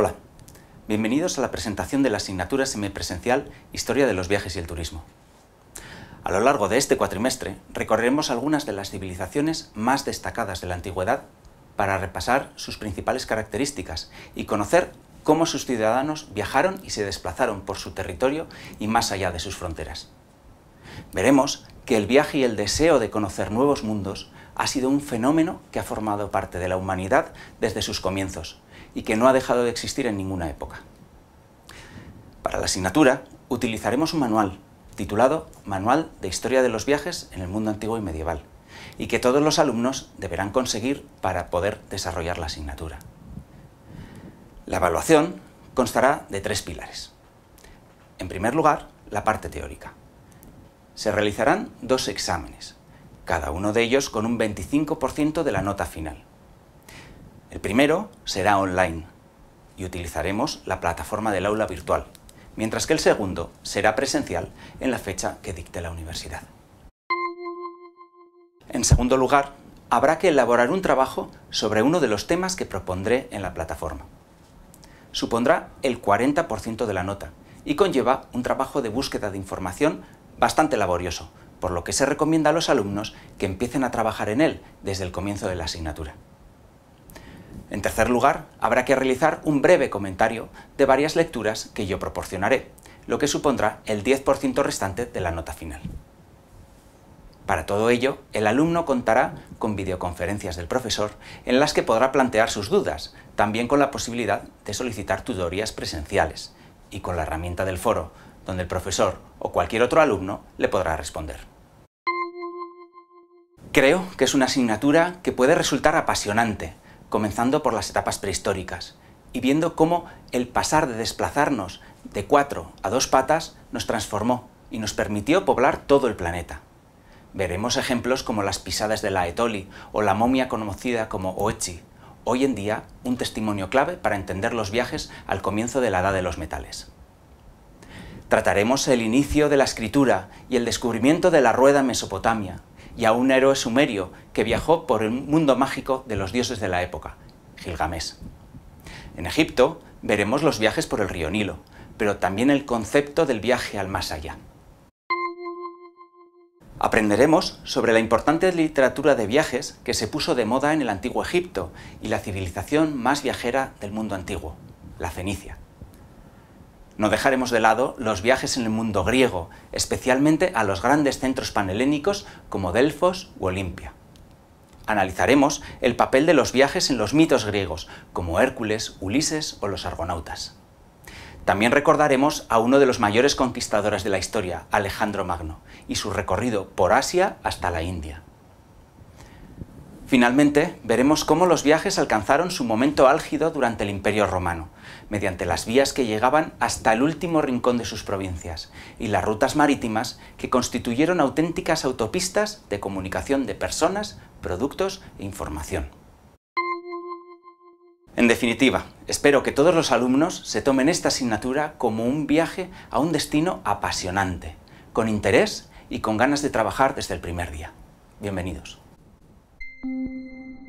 Hola, bienvenidos a la presentación de la asignatura semipresencial Historia de los viajes y el turismo. A lo largo de este cuatrimestre recorreremos algunas de las civilizaciones más destacadas de la antigüedad para repasar sus principales características y conocer cómo sus ciudadanos viajaron y se desplazaron por su territorio y más allá de sus fronteras. Veremos que el viaje y el deseo de conocer nuevos mundos ha sido un fenómeno que ha formado parte de la humanidad desde sus comienzos y que no ha dejado de existir en ninguna época. Para la asignatura utilizaremos un manual titulado Manual de Historia de los Viajes en el Mundo Antiguo y Medieval y que todos los alumnos deberán conseguir para poder desarrollar la asignatura. La evaluación constará de tres pilares. En primer lugar, la parte teórica. Se realizarán dos exámenes, cada uno de ellos con un 25% de la nota final. El primero será online y utilizaremos la plataforma del aula virtual, mientras que el segundo será presencial en la fecha que dicte la universidad. En segundo lugar, habrá que elaborar un trabajo sobre uno de los temas que propondré en la plataforma. Supondrá el 40% de la nota y conlleva un trabajo de búsqueda de información bastante laborioso, por lo que se recomienda a los alumnos que empiecen a trabajar en él desde el comienzo de la asignatura. En tercer lugar, habrá que realizar un breve comentario de varias lecturas que yo proporcionaré, lo que supondrá el 10% restante de la nota final. Para todo ello, el alumno contará con videoconferencias del profesor en las que podrá plantear sus dudas, también con la posibilidad de solicitar tutorías presenciales y con la herramienta del foro donde el profesor o cualquier otro alumno le podrá responder. Creo que es una asignatura que puede resultar apasionante, comenzando por las etapas prehistóricas y viendo cómo el pasar de desplazarnos de cuatro a dos patas nos transformó y nos permitió poblar todo el planeta. Veremos ejemplos como las pisadas de la Etoli o la momia conocida como Oechi, hoy en día un testimonio clave para entender los viajes al comienzo de la Edad de los Metales. Trataremos el inicio de la escritura y el descubrimiento de la rueda Mesopotamia, y a un héroe sumerio que viajó por el mundo mágico de los dioses de la época, Gilgamesh. En Egipto veremos los viajes por el río Nilo, pero también el concepto del viaje al más allá. Aprenderemos sobre la importante literatura de viajes que se puso de moda en el antiguo Egipto y la civilización más viajera del mundo antiguo, la Fenicia. No dejaremos de lado los viajes en el mundo griego, especialmente a los grandes centros panhelénicos como Delfos u Olimpia. Analizaremos el papel de los viajes en los mitos griegos, como Hércules, Ulises o los argonautas. También recordaremos a uno de los mayores conquistadores de la historia, Alejandro Magno, y su recorrido por Asia hasta la India. Finalmente, veremos cómo los viajes alcanzaron su momento álgido durante el Imperio Romano, mediante las vías que llegaban hasta el último rincón de sus provincias, y las rutas marítimas que constituyeron auténticas autopistas de comunicación de personas, productos e información. En definitiva, espero que todos los alumnos se tomen esta asignatura como un viaje a un destino apasionante, con interés y con ganas de trabajar desde el primer día. Bienvenidos. うん。